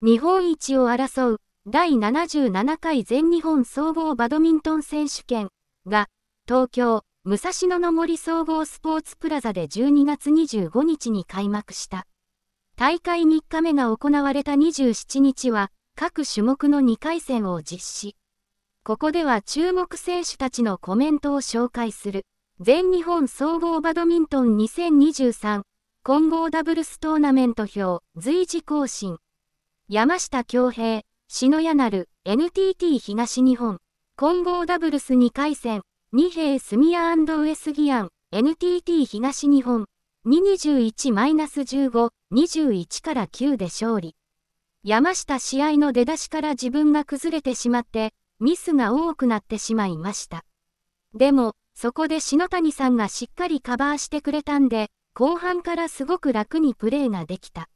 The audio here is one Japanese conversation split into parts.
日本一を争う第77回全日本総合バドミントン選手権が東京武蔵野の森総合スポーツプラザで12月25日に開幕した。大会3日目が行われた27日は各種目の2回戦を実施。ここでは注目選手たちのコメントを紹介する全日本総合バドミントン2023混合ダブルストーナメント表随時更新。山下恭平、篠谷なる、NTT 東日本、混合ダブルス2回戦、二平住谷ウエスギアン、NTT 東日本、221-15、21から9で勝利。山下試合の出だしから自分が崩れてしまって、ミスが多くなってしまいました。でも、そこで篠谷さんがしっかりカバーしてくれたんで、後半からすごく楽にプレーができた。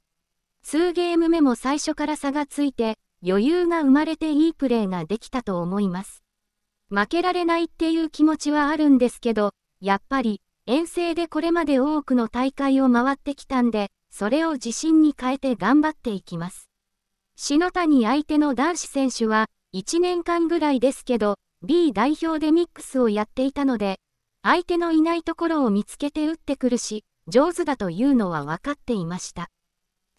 2ゲーム目も最初から差がついて、余裕が生まれていいプレーができたと思います。負けられないっていう気持ちはあるんですけど、やっぱり、遠征でこれまで多くの大会を回ってきたんで、それを自信に変えて頑張っていきます。篠谷相手の男子選手は、1年間ぐらいですけど、B 代表でミックスをやっていたので、相手のいないところを見つけて打ってくるし、上手だというのは分かっていました。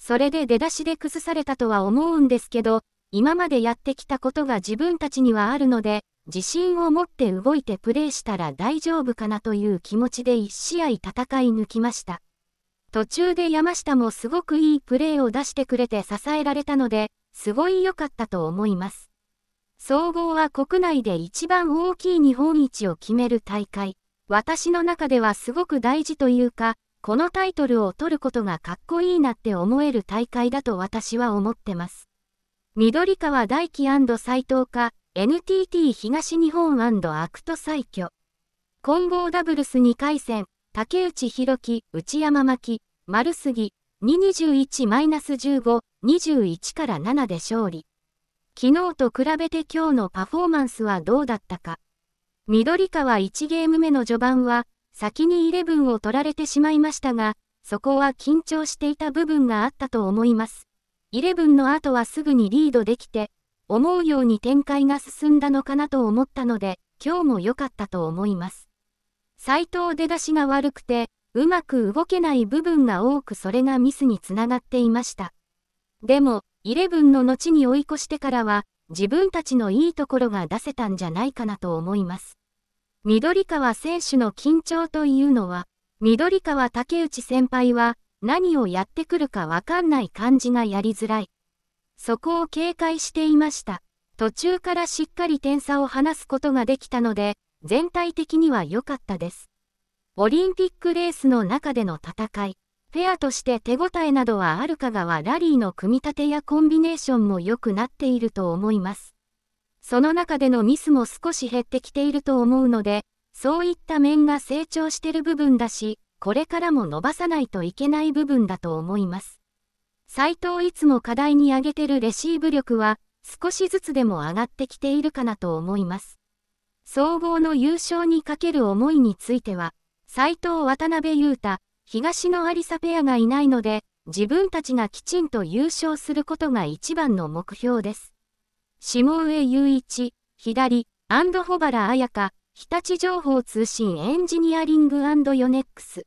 それで出だしで崩されたとは思うんですけど、今までやってきたことが自分たちにはあるので、自信を持って動いてプレーしたら大丈夫かなという気持ちで1試合戦い抜きました。途中で山下もすごくいいプレーを出してくれて支えられたので、すごい良かったと思います。総合は国内で一番大きい日本一を決める大会。私の中ではすごく大事というか、このタイトルを取ることがかっこいいなって思える大会だと私は思ってます。緑川大輝斎藤か NTT 東日本アクト再挙。混合ダブルス2回戦、竹内博樹、内山巻、丸杉、221-15、21から7で勝利。昨日と比べて今日のパフォーマンスはどうだったか。緑川1ゲーム目の序盤は、先にイレブンを取られてしまいましたが、そこは緊張していた部分があったと思います。イレブンの後はすぐにリードできて、思うように展開が進んだのかなと思ったので、今日も良かったと思います。斎藤出だしが悪くて、うまく動けない部分が多くそれがミスにつながっていました。でも、イレブンの後に追い越してからは、自分たちのいいところが出せたんじゃないかなと思います。緑川選手の緊張というのは、緑川竹内先輩は何をやってくるかわかんない感じがやりづらい。そこを警戒していました。途中からしっかり点差を離すことができたので、全体的には良かったです。オリンピックレースの中での戦い、フェアとして手応えなどはあるかがはラリーの組み立てやコンビネーションも良くなっていると思います。その中でのミスも少し減ってきていると思うので、そういった面が成長してる部分だし、これからも伸ばさないといけない部分だと思います。斎藤いつも課題に挙げてるレシーブ力は、少しずつでも上がってきているかなと思います。総合の優勝にかける思いについては、斎藤渡辺裕太、東野有沙ペアがいないので、自分たちがきちんと優勝することが一番の目標です。下上雄一、左、アンドホバラ彩香、日立情報通信エンジニアリングヨネックス。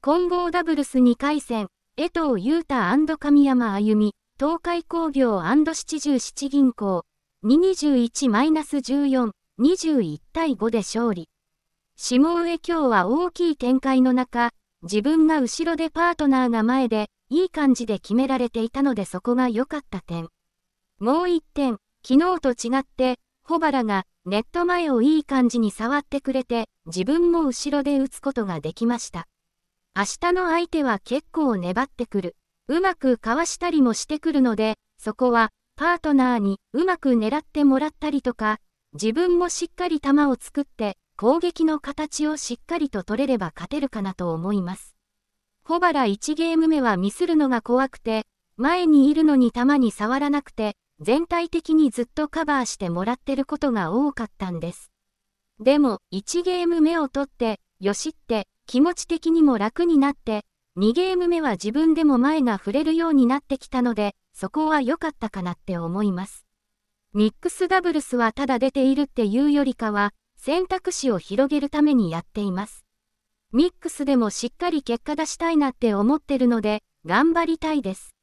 混合ダブルス2回戦、江藤裕太神山歩み、東海工業七十七銀行、221-14、21対5で勝利。下上今日は大きい展開の中、自分が後ろでパートナーが前で、いい感じで決められていたのでそこが良かった点。もう1点、昨日と違って、ホバラがネット前をいい感じに触ってくれて、自分も後ろで打つことができました。明日の相手は結構粘ってくる。うまくかわしたりもしてくるので、そこはパートナーにうまく狙ってもらったりとか、自分もしっかり球を作って攻撃の形をしっかりと取れれば勝てるかなと思います。ホバラ1ゲーム目はミスるのが怖くて、前にいるのに球に触らなくて、全体的にずっとカバーしてもらってることが多かったんです。でも、1ゲーム目を取って、よしって、気持ち的にも楽になって、2ゲーム目は自分でも前が触れるようになってきたので、そこは良かったかなって思います。ミックスダブルスはただ出ているっていうよりかは、選択肢を広げるためにやっています。ミックスでもしっかり結果出したいなって思ってるので、頑張りたいです。